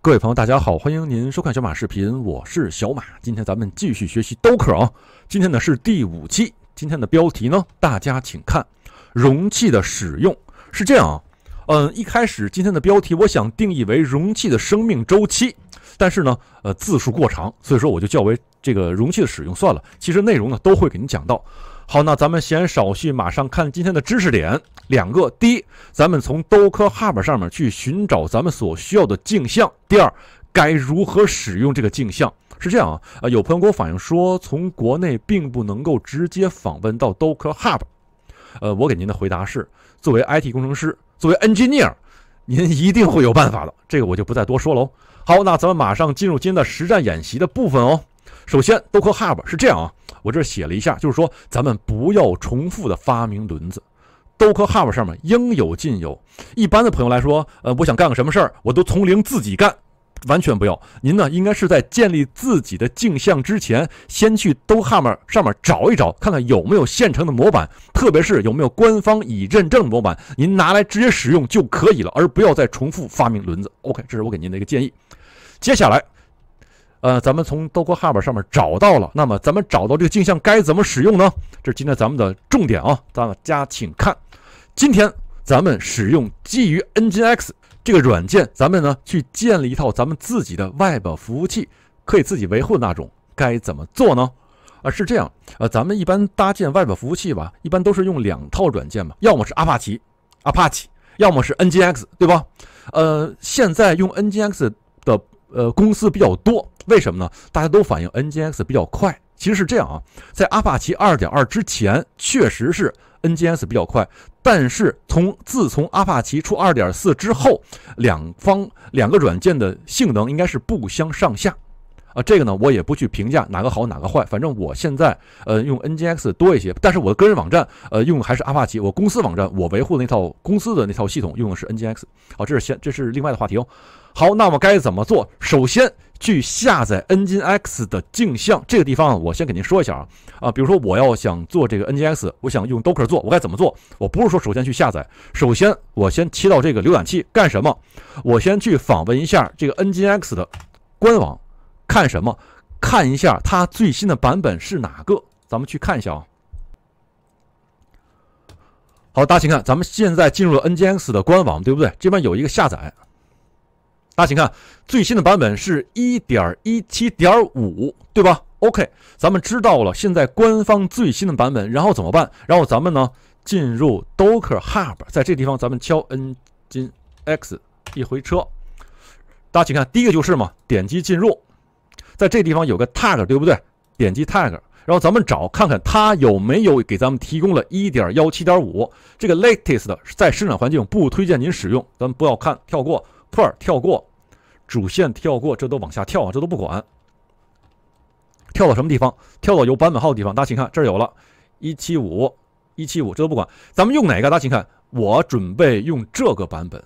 各位朋友，大家好，欢迎您收看小马视频，我是小马。今天咱们继续学习 Docker 啊，今天呢是第五期，今天的标题呢，大家请看，容器的使用是这样啊，嗯，一开始今天的标题我想定义为容器的生命周期，但是呢，呃，字数过长，所以说我就叫为这个容器的使用算了。其实内容呢都会给您讲到。好，那咱们先少叙，马上看今天的知识点两个。第一，咱们从 Docker Hub 上面去寻找咱们所需要的镜像。第二，该如何使用这个镜像？是这样啊，呃，有朋友给我反映说从国内并不能够直接访问到 Docker Hub，呃，我给您的回答是，作为 IT 工程师，作为 Engineer，您一定会有办法的，这个我就不再多说喽。好，那咱们马上进入今天的实战演习的部分哦。首先，DocHub 是这样啊，我这写了一下，就是说咱们不要重复的发明轮子，DocHub 上面应有尽有。一般的朋友来说，呃，我想干个什么事儿，我都从零自己干，完全不要。您呢，应该是在建立自己的镜像之前，先去 DocHub 上面找一找，看看有没有现成的模板，特别是有没有官方已认证的模板，您拿来直接使用就可以了，而不要再重复发明轮子。OK，这是我给您的一个建议。接下来。呃，咱们从 docker hub 上面找到了，那么咱们找到这个镜像该怎么使用呢？这是今天咱们的重点啊，大家请看。今天咱们使用基于 NGX 这个软件，咱们呢去建立一套咱们自己的 Web 服务器，可以自己维护的那种，该怎么做呢？啊，是这样，呃，咱们一般搭建 Web 服务器吧，一般都是用两套软件嘛，要么是 Apache，Apache，要么是 NGX，对吧？呃，现在用 NGX 的。呃，公司比较多，为什么呢？大家都反映 n g x 比较快，其实是这样啊，在阿帕奇二点二2.2之前确实是 n g s x 比较快，但是从自从阿帕奇出二点出2.4之后，两方两个软件的性能应该是不相上下啊。这个呢，我也不去评价哪个好哪个坏，反正我现在呃用 n g x 多一些，但是我的个人网站呃用还是阿帕奇，我公司网站我维护的那套公司的那套系统用的是 n g x 好，这是先，这是另外的话题哦。好，那么该怎么做？首先去下载 Nginx 的镜像。这个地方我先给您说一下啊。啊，比如说我要想做这个 Nginx，我想用 Docker 做，我该怎么做？我不是说首先去下载，首先我先切到这个浏览器干什么？我先去访问一下这个 Nginx 的官网，看什么？看一下它最新的版本是哪个？咱们去看一下啊。好，大家请看，咱们现在进入了 Nginx 的官网，对不对？这边有一个下载。大家请看，最新的版本是一点一七点五，对吧？OK，咱们知道了现在官方最新的版本，然后怎么办？然后咱们呢进入 Docker Hub，在这地方咱们敲 n g x 一回车。大家请看，第一个就是嘛，点击进入，在这地方有个 tag，对不对？点击 tag，然后咱们找看看它有没有给咱们提供了一点幺七点五这个 latest，在生产环境不推荐您使用，咱们不要看，跳过。破跳过，主线跳过，这都往下跳啊，这都不管。跳到什么地方？跳到有版本号的地方。大家请看，这儿有了，一七五，一七五，这都不管。咱们用哪个？大家请看，我准备用这个版本，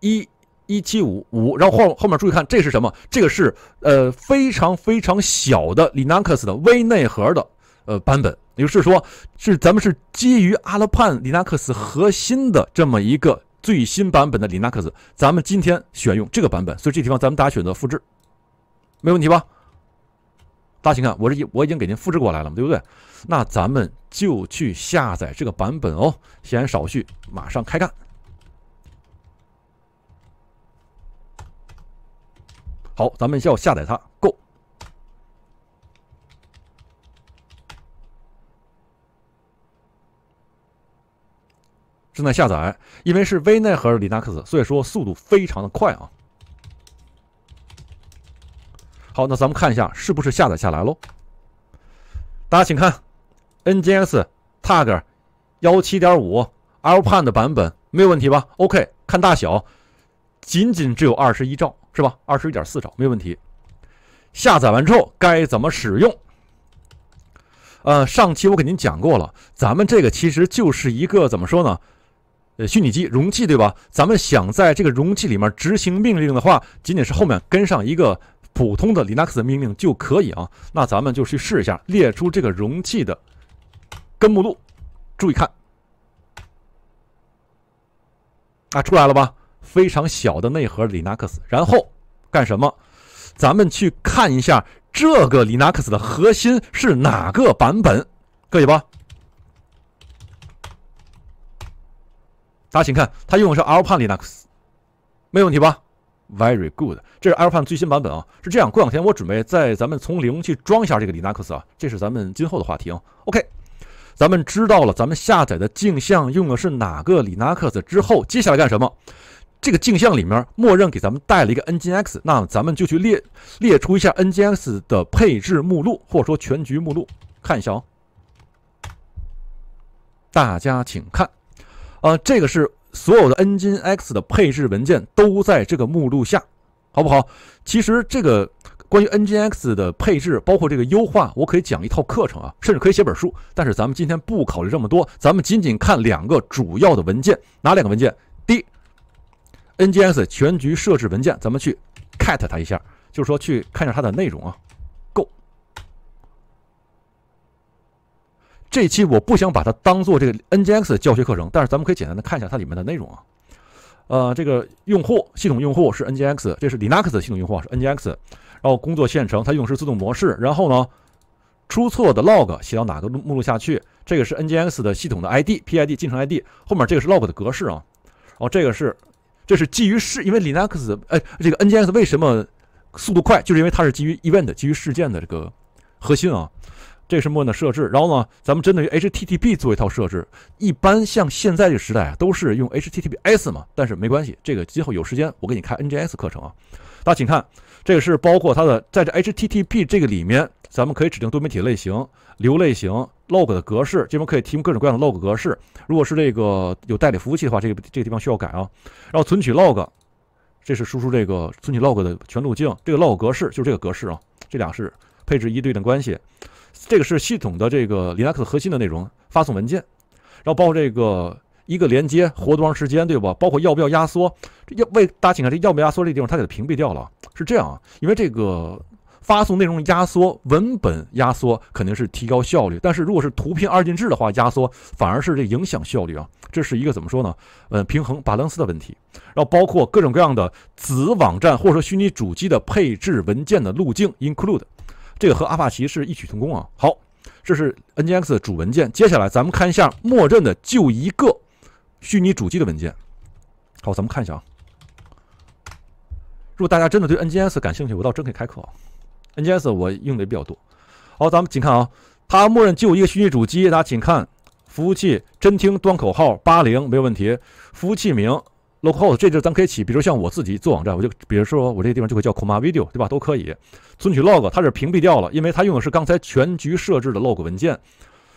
一，一七五五。然后后后面注意看，这是什么？这个是呃非常非常小的 Linux 的微内核的呃版本，也就是说是咱们是基于阿拉潘 Linux 核心的这么一个。最新版本的 Linux，咱们今天选用这个版本，所以这地方咱们大家选择复制，没问题吧？大家请看，我是我已经给您复制过来了对不对？那咱们就去下载这个版本哦。闲言少叙，马上开干。好，咱们要下载它。正在下载，因为是微内核的 Linux，所以说速度非常的快啊。好，那咱们看一下是不是下载下来喽？大家请看，NGS tag 幺七点五 LPAN 的版本，没有问题吧？OK，看大小，仅仅只有二十一兆，是吧？二十一点四兆，没有问题。下载完之后该怎么使用？呃，上期我给您讲过了，咱们这个其实就是一个怎么说呢？呃，虚拟机容器对吧？咱们想在这个容器里面执行命令的话，仅仅是后面跟上一个普通的 Linux 命令就可以啊。那咱们就去试一下，列出这个容器的根目录。注意看，啊，出来了吧？非常小的内核 Linux。然后干什么？咱们去看一下这个 Linux 的核心是哪个版本，可以吧？大家请看，它用的是 Alpine Linux，没有问题吧？Very good，这是 Alpine 最新版本啊。是这样，过两天我准备在咱们从零去装一下这个 Linux 啊，这是咱们今后的话题啊。OK，咱们知道了，咱们下载的镜像用的是哪个 Linux 之后，接下来干什么？这个镜像里面默认给咱们带了一个 Nginx，那咱们就去列列出一下 Nginx 的配置目录，或者说全局目录，看一下哦。大家请看。啊，这个是所有的 NGX 的配置文件都在这个目录下，好不好？其实这个关于 NGX 的配置，包括这个优化，我可以讲一套课程啊，甚至可以写本书。但是咱们今天不考虑这么多，咱们仅仅看两个主要的文件，哪两个文件？第一，NGX 全局设置文件，咱们去 cat 它一下，就是说去看一下它的内容啊。这一期我不想把它当做这个 Nginx 教学课程，但是咱们可以简单的看一下它里面的内容啊。呃，这个用户系统用户是 Nginx，这是 Linux 系统用户是 Nginx，然后工作线程它用的是自动模式，然后呢，出错的 log 写到哪个目录下去？这个是 Nginx 的系统的 I D P I D 进程 I D，后面这个是 log 的格式啊。然后这个是，这是基于事，因为 Linux，哎，这个 Nginx 为什么速度快，就是因为它是基于 event 基于事件的这个核心啊。这是默认的设置，然后呢，咱们针对于 HTTP 做一套设置。一般像现在这个时代啊，都是用 HTTP S 嘛，但是没关系，这个今后有时间我给你开 NGS 课程啊。大家请看，这个是包括它的在这 HTTP 这个里面，咱们可以指定多媒体类型、流类型、log 的格式，这边可以提供各种各样的 log 格式。如果是这个有代理服务器的话，这个这个地方需要改啊。然后存取 log，这是输出这个存取 log 的全路径，这个 log 格式就是这个格式啊，这俩是配置一对等关系。这个是系统的这个 Linux 核心的内容，发送文件，然后包括这个一个连接活多长时间，对吧？包括要不要压缩，要为大家请看这要不要压缩这地方，它给它屏蔽掉了，是这样啊。因为这个发送内容压缩，文本压缩肯定是提高效率，但是如果是图片二进制的话，压缩反而是这影响效率啊。这是一个怎么说呢？呃，平衡、巴登斯的问题。然后包括各种各样的子网站或者说虚拟主机的配置文件的路径 include。这个和阿帕奇是异曲同工啊。好，这是 NGX 的主文件。接下来咱们看一下默认的就一个虚拟主机的文件。好，咱们看一下啊。如果大家真的对 NGX 感兴趣，我倒真可以开课。啊。n g s 我用的也比较多。好，咱们请看啊，它默认就一个虚拟主机。大家请看，服务器真听端口号八零没有问题，服务器名。log，这就咱可以起，比如像我自己做网站，我就比如说我这个地方就会叫 Kuma Video，对吧？都可以存取 log，它是屏蔽掉了，因为它用的是刚才全局设置的 log 文件。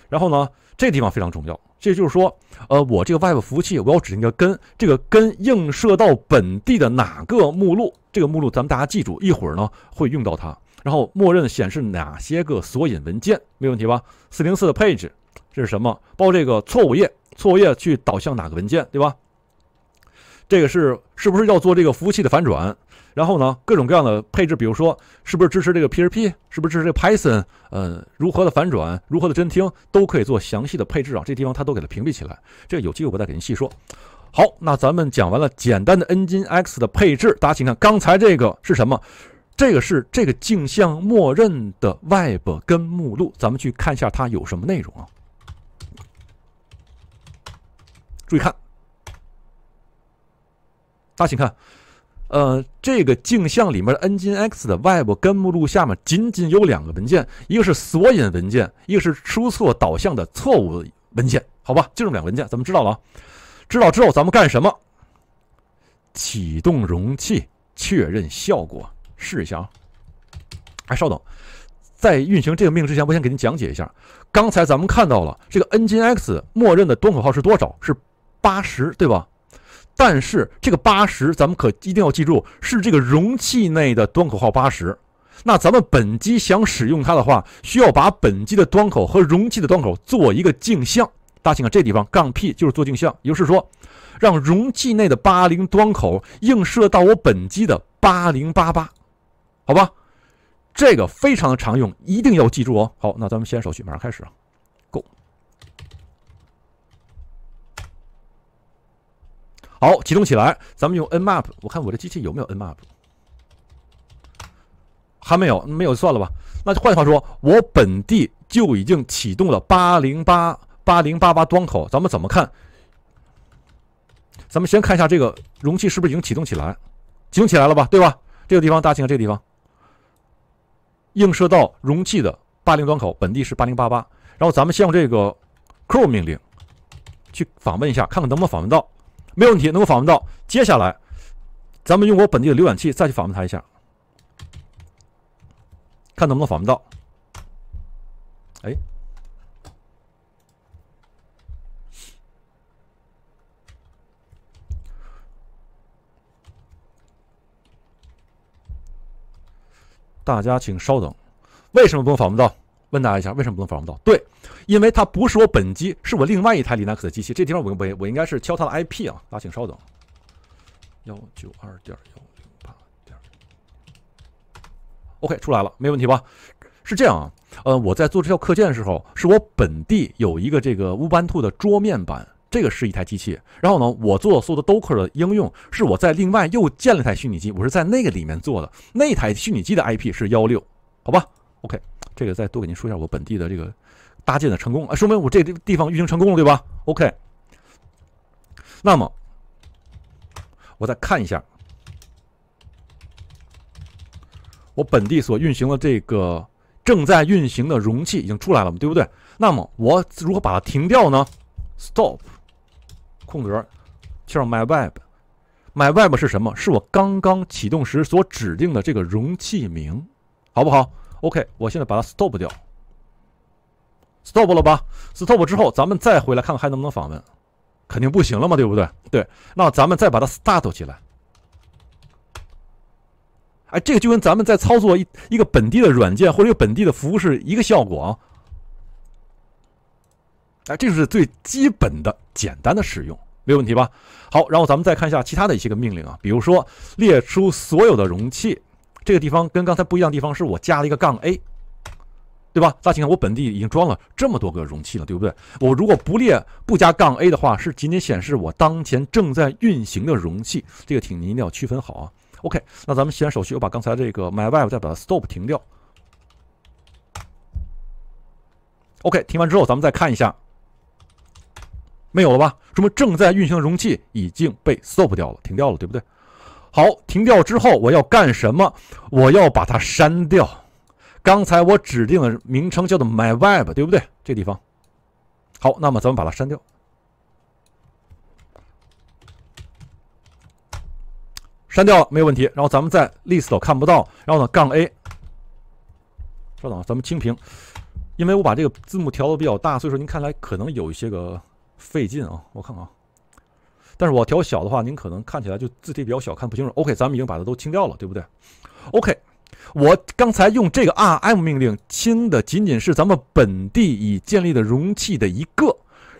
然后呢，这地方非常重要，这就是说，呃，我这个 web 服务器我要指定个根，这个根映射到本地的哪个目录？这个目录咱们大家记住，一会儿呢会用到它。然后默认显示哪些个索引文件，没问题吧？404的配置这是什么？包括这个错误页，错误页去导向哪个文件，对吧？这个是是不是要做这个服务器的反转？然后呢，各种各样的配置，比如说是不是支持这个 P R P，是不是支持这个 Python？呃，如何的反转，如何的真听，都可以做详细的配置啊。这地方他都给它屏蔽起来。这个有机会我再给您细说。好，那咱们讲完了简单的 Nginx 的配置，大家请看刚才这个是什么？这个是这个镜像默认的 Web 根目录，咱们去看一下它有什么内容啊？注意看。大家请看，呃，这个镜像里面的 nginx 的外部根目录下面仅仅有两个文件，一个是索引文件，一个是出错导向的错误文件，好吧，就这么两个文件。咱们知道了啊，知道之后咱们干什么？启动容器，确认效果，试一下啊。哎，稍等，在运行这个命令之前，我先给您讲解一下。刚才咱们看到了这个 nginx 默认的端口号是多少？是八十，对吧？但是这个八十，咱们可一定要记住，是这个容器内的端口号八十。那咱们本机想使用它的话，需要把本机的端口和容器的端口做一个镜像。大家请看这地方，杠 p 就是做镜像，也就是说，让容器内的八零端口映射到我本机的八零八八，好吧？这个非常的常用，一定要记住哦。好，那咱们先手续，马上开始啊。好，启动起来。咱们用 nmap，我看我这机器有没有 nmap，还没有，没有算了吧。那换句话说，我本地就已经启动了808 8088端口。咱们怎么看？咱们先看一下这个容器是不是已经启动起来，启动起来了吧，对吧？这个地方大家看看这地方，映射到容器的80端口，本地是8088。然后咱们先用这个 c u r 命令去访问一下，看看能不能访问到。没有问题，能够访问到。接下来，咱们用我本地的浏览器再去访问它一下，看能不能访问到。哎，大家请稍等，为什么不能访问到？问大家一下，为什么不能访问到？对，因为它不是我本机，是我另外一台 Linux 的机器。这地方我我我应该是敲它的 IP 啊。大家请稍等，幺九二点幺零八点。OK，出来了，没问题吧？是这样啊，呃，我在做这条课件的时候，是我本地有一个这个 Ubuntu 的桌面版，这个是一台机器。然后呢，我做所有的 Docker 的应用是我在另外又建了一台虚拟机，我是在那个里面做的。那台虚拟机的 IP 是幺六，好吧？OK。这个再多给您说一下，我本地的这个搭建的成功，说明我这个地方运行成功了，对吧？OK。那么我再看一下，我本地所运行的这个正在运行的容器已经出来了嘛，对不对？那么我如何把它停掉呢？Stop，空格，切换 myweb。myweb 是什么？是我刚刚启动时所指定的这个容器名，好不好？OK，我现在把它 stop 掉，stop 了吧？stop 之后，咱们再回来看看还能不能访问，肯定不行了嘛，对不对？对，那咱们再把它 start 起来。哎，这个就跟咱们在操作一一个本地的软件或者一个本地的服务是一个效果啊。哎，这是最基本的、简单的使用，没有问题吧？好，然后咱们再看一下其他的一些个命令啊，比如说列出所有的容器。这个地方跟刚才不一样的地方是我加了一个杠 a，对吧？大家请看，我本地已经装了这么多个容器了，对不对？我如果不列不加杠 a 的话，是仅仅显示我当前正在运行的容器。这个请您一定要区分好啊。OK，那咱们先手续，我把刚才这个 my web 再把它 stop 停掉。OK，停完之后，咱们再看一下，没有了吧？说明正在运行的容器已经被 stop 掉了，停掉了，对不对？好，停掉之后我要干什么？我要把它删掉。刚才我指定的名称叫做 my web，对不对？这地方。好，那么咱们把它删掉。删掉了，没有问题。然后咱们在 list 看不到。然后呢，杠 a。稍等，咱们清屏，因为我把这个字幕调的比较大，所以说您看来可能有一些个费劲啊。我看看。啊，但是我调小的话，您可能看起来就字体比较小，看不清楚。OK，咱们已经把它都清掉了，对不对？OK，我刚才用这个 rm 命令清的仅仅是咱们本地已建立的容器的一个。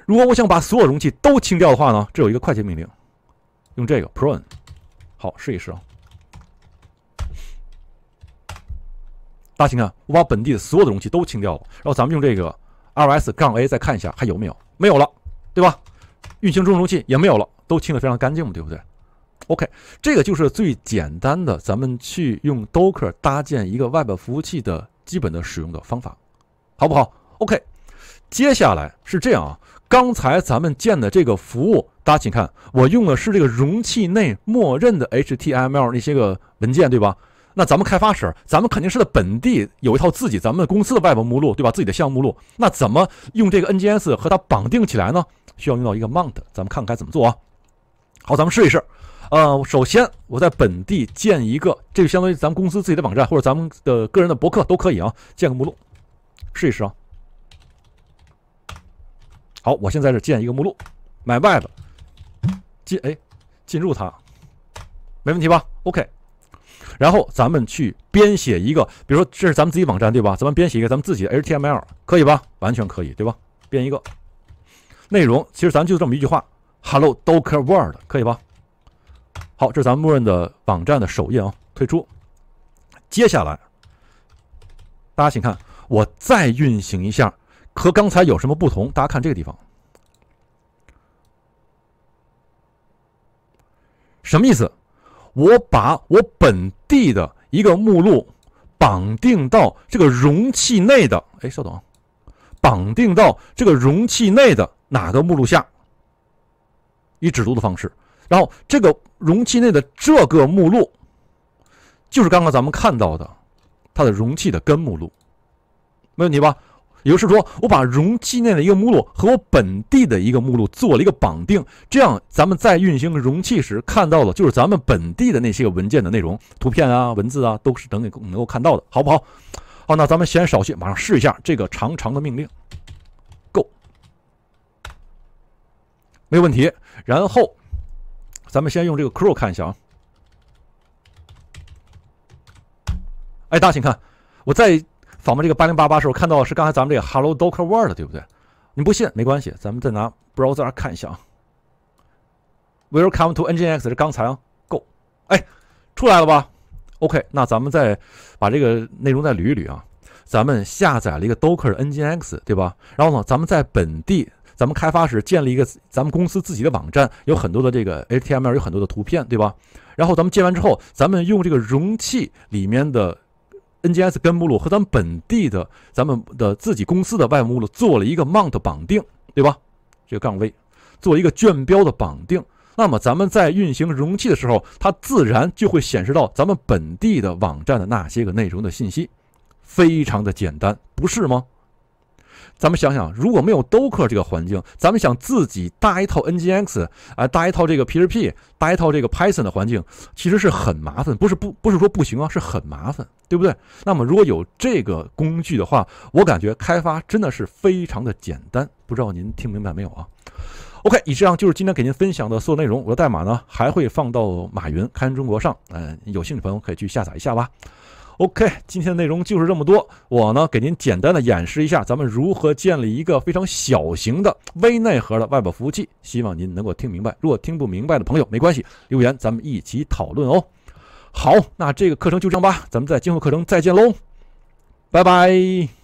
如果我想把所有容器都清掉的话呢？这有一个快捷命令，用这个 prune。好，试一试啊。大家看，我把本地的所有的容器都清掉了，然后咱们用这个 r s 杠 -a 再看一下还有没有？没有了，对吧？运行中容器也没有了。都清的非常干净嘛，对不对？OK，这个就是最简单的，咱们去用 Docker 搭建一个 Web 服务器的基本的使用的方法，好不好？OK，接下来是这样啊，刚才咱们建的这个服务，大家请看，我用的是这个容器内默认的 HTML 那些个文件，对吧？那咱们开发时，咱们肯定是在本地有一套自己咱们公司的 Web 目录，对吧？自己的项目目录，那怎么用这个 n g s 和它绑定起来呢？需要用到一个 Mount，咱们看该怎么做啊？好，咱们试一试。呃，首先我在本地建一个，这就相当于咱们公司自己的网站，或者咱们的个人的博客都可以啊。建个目录，试一试啊。好，我现在是建一个目录，my web，进哎，进入它，没问题吧？OK。然后咱们去编写一个，比如说这是咱们自己网站对吧？咱们编写一个咱们自己的 HTML，可以吧？完全可以，对吧？编一个内容，其实咱就这么一句话。Hello Docker World，可以吧？好，这是咱们默认的网站的首页啊。退出。接下来，大家请看，我再运行一下，和刚才有什么不同？大家看这个地方，什么意思？我把我本地的一个目录绑定到这个容器内的，哎，稍等，啊，绑定到这个容器内的哪个目录下？以指读的方式，然后这个容器内的这个目录，就是刚刚咱们看到的，它的容器的根目录，没问题吧？也就是说，我把容器内的一个目录和我本地的一个目录做了一个绑定，这样咱们在运行容器时看到的，就是咱们本地的那些文件的内容，图片啊、文字啊，都是能你能够看到的，好不好？好，那咱们先稍息，马上试一下这个长长的命令。没问题，然后咱们先用这个 c r e w 看一下啊。哎，大家请看，我在访问这个8088时候看到是刚才咱们这个 Hello Docker World，对不对？你不信没关系，咱们再拿 Browser 看一下啊。Welcome to NGX 是刚才啊，Go，哎，出来了吧？OK，那咱们再把这个内容再捋一捋啊。咱们下载了一个 Docker NGX，对吧？然后呢，咱们在本地。咱们开发时建立一个咱们公司自己的网站，有很多的这个 HTML，有很多的图片，对吧？然后咱们建完之后，咱们用这个容器里面的 NGS 根目录和咱们本地的咱们的自己公司的外目录做了一个 mount 绑定，对吧？这个杠 v 做一个卷标的绑定，那么咱们在运行容器的时候，它自然就会显示到咱们本地的网站的那些个内容的信息，非常的简单，不是吗？咱们想想，如果没有 Docker 这个环境，咱们想自己搭一套 NGX，哎，搭一套这个 PHP，搭一套这个 Python 的环境，其实是很麻烦，不是不不是说不行啊，是很麻烦，对不对？那么如果有这个工具的话，我感觉开发真的是非常的简单。不知道您听明白没有啊？OK，以上就是今天给您分享的所有内容。我的代码呢，还会放到马云开源中国上，嗯，有兴趣朋友可以去下载一下吧。OK，今天的内容就是这么多。我呢，给您简单的演示一下，咱们如何建立一个非常小型的微内核的外部服务器。希望您能够听明白。如果听不明白的朋友，没关系，留言咱们一起讨论哦。好，那这个课程就这样吧，咱们在今后课程再见喽，拜拜。